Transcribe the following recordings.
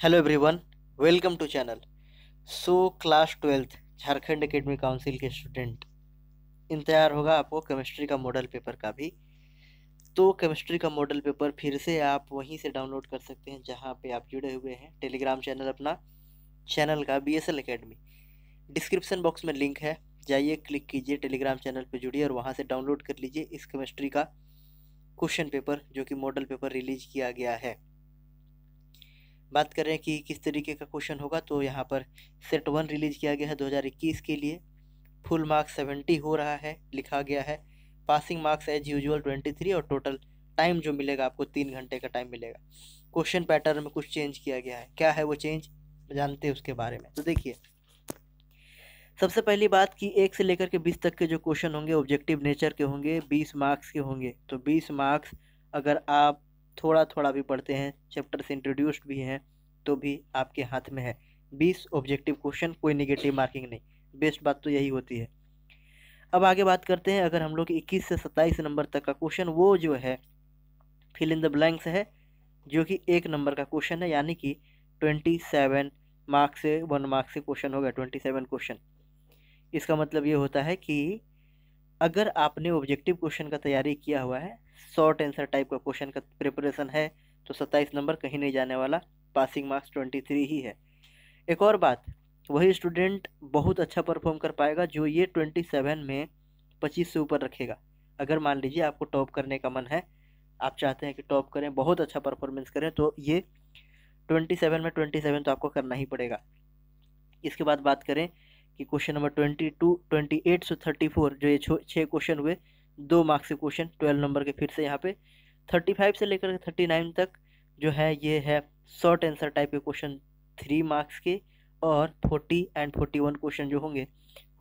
hello everyone welcome to channel so class twelfth Jharkhand academy council के student इंतजार होगा आपको केमिस्ट्री का मॉडल पेपर का भी तो केमिस्ट्री का मॉडल पेपर फिर से आप वहीं से डाउनलोड कर सकते हैं जहां पे आप जुड़े हुए हैं टेलीग्राम चैनल अपना चैनल का B S L academy description box में लिंक है जाइए क्लिक कीजिए टेलीग्राम चैनल पर जुड़िए और वहाँ से डाउनलोड कर लीजिए इस केमिस्ट्री का क्वेश्चन पेपर जो कि मॉडल पेपर रिलीज किया गया है बात कर रहे हैं कि किस तरीके का क्वेश्चन होगा तो यहाँ पर सेट वन रिलीज़ किया गया है 2021 के लिए फुल मार्क्स 70 हो रहा है लिखा गया है पासिंग मार्क्स एज यूजुअल 23 और टोटल टाइम जो मिलेगा आपको तीन घंटे का टाइम मिलेगा क्वेश्चन पैटर्न में कुछ चेंज किया गया है क्या है वो चेंज जानते हैं उसके बारे में तो देखिए सबसे पहली बात कि एक से लेकर के बीस तक के जो क्वेश्चन होंगे ऑब्जेक्टिव नेचर के होंगे बीस मार्क्स के होंगे तो बीस मार्क्स अगर आप थोड़ा थोड़ा भी पढ़ते हैं चैप्टर से इंट्रोड्यूस्ड भी हैं तो भी आपके हाथ में है बीस ऑब्जेक्टिव क्वेश्चन कोई निगेटिव मार्किंग नहीं बेस्ट बात तो यही होती है अब आगे बात करते हैं अगर हम लोग इक्कीस से सत्ताईस नंबर तक का क्वेश्चन वो जो है फिल इन द ब्लैंक्स है जो कि एक नंबर का क्वेश्चन है यानी कि ट्वेंटी सेवन मार्क्स से वन मार्क्स से क्वेश्चन होगा ट्वेंटी सेवन क्वेश्चन इसका मतलब ये होता है कि अगर आपने ऑब्जेक्टिव क्वेश्चन का तैयारी किया हुआ है शॉर्ट आंसर टाइप का क्वेश्चन का प्रिपरेशन है तो सत्ताईस नंबर कहीं नहीं जाने वाला पासिंग मार्क्स ट्वेंटी थ्री ही है एक और बात वही स्टूडेंट बहुत अच्छा परफॉर्म कर पाएगा जो ये ट्वेंटी सेवन में पच्चीस से ऊपर रखेगा अगर मान लीजिए आपको टॉप करने का मन है आप चाहते हैं कि टॉप करें बहुत अच्छा परफॉर्मेंस करें तो ये ट्वेंटी सेवन में ट्वेंटी सेवन तो आपको करना ही पड़ेगा इसके बाद बात करें कि question number twenty two twenty eight से थर्टी फोर जो ये छः क्वेश्चन हुए दो मार्क्स के क्वेश्चन ट्वेल्व नंबर के फिर से यहाँ पे थर्टी फाइव से लेकर थर्टी नाइन तक जो है ये है शॉर्ट आंसर टाइप के क्वेश्चन थ्री मार्क्स के और forty and forty one question जो होंगे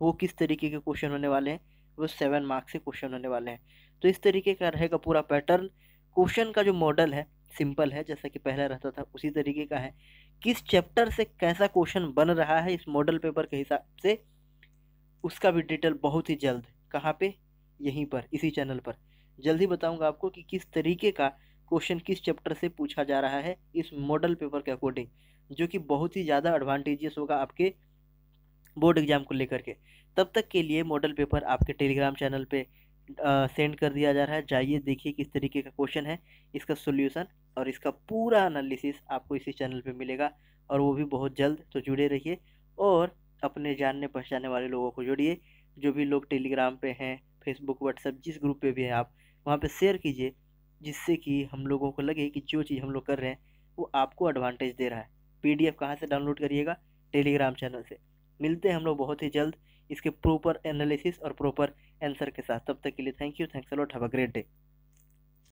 वो किस तरीके के क्वेश्चन होने वाले हैं वो सेवन मार्क्स के क्वेश्चन होने वाले हैं तो इस तरीके का रहेगा पूरा पैटर्न क्वेश्चन का जो मॉडल है सिंपल है जैसा कि पहले रहता था उसी तरीके का है किस चैप्टर से कैसा क्वेश्चन बन रहा है इस मॉडल पेपर के हिसाब से उसका भी डिटेल बहुत ही जल्द कहाँ पे यहीं पर इसी चैनल पर जल्दी बताऊंगा आपको कि किस तरीके का क्वेश्चन किस चैप्टर से पूछा जा रहा है इस मॉडल पेपर के अकॉर्डिंग जो कि बहुत ही ज़्यादा एडवांटेजियस होगा आपके बोर्ड एग्जाम को लेकर के तब तक के लिए मॉडल पेपर आपके टेलीग्राम चैनल पर सेंड कर दिया जा रहा है जाइए देखिए किस तरीके का क्वेश्चन है इसका सोल्यूशन और इसका पूरा अनालिसिस आपको इसी चैनल पर मिलेगा और वो भी बहुत जल्द तो जुड़े रहिए और अपने जानने पहचाने वाले लोगों को जोड़िए जो भी लोग टेलीग्राम पे हैं फेसबुक व्हाट्सएप जिस ग्रुप पे भी है आप वहाँ पे शेयर कीजिए जिससे कि हम लोगों को लगे कि जो चीज़ हम लोग कर रहे हैं वो आपको एडवांटेज दे रहा है पी डी कहाँ से डाउनलोड करिएगा टेलीग्राम चैनल से मिलते हैं हम लोग बहुत ही जल्द इसके प्रॉपर एनालिसिस और प्रॉपर आंसर के साथ तब तक के लिए thank you thanks a lot have a great day